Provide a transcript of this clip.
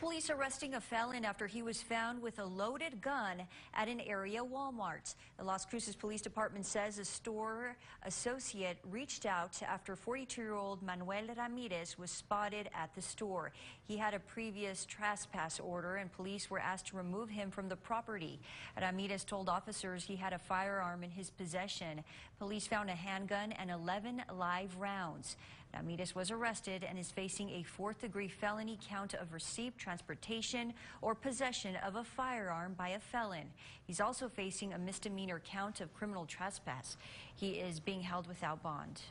Police arresting a felon after he was found with a loaded gun at an area Walmart. The Las Cruces Police Department says a store associate reached out after 42-year-old Manuel Ramirez was spotted at the store. He had a previous trespass order and police were asked to remove him from the property. Ramirez told officers he had a firearm in his possession. Police found a handgun and 11 live rounds. Amidas was arrested and is facing a fourth degree felony count of receipt, transportation, or possession of a firearm by a felon. He's also facing a misdemeanor count of criminal trespass. He is being held without bond.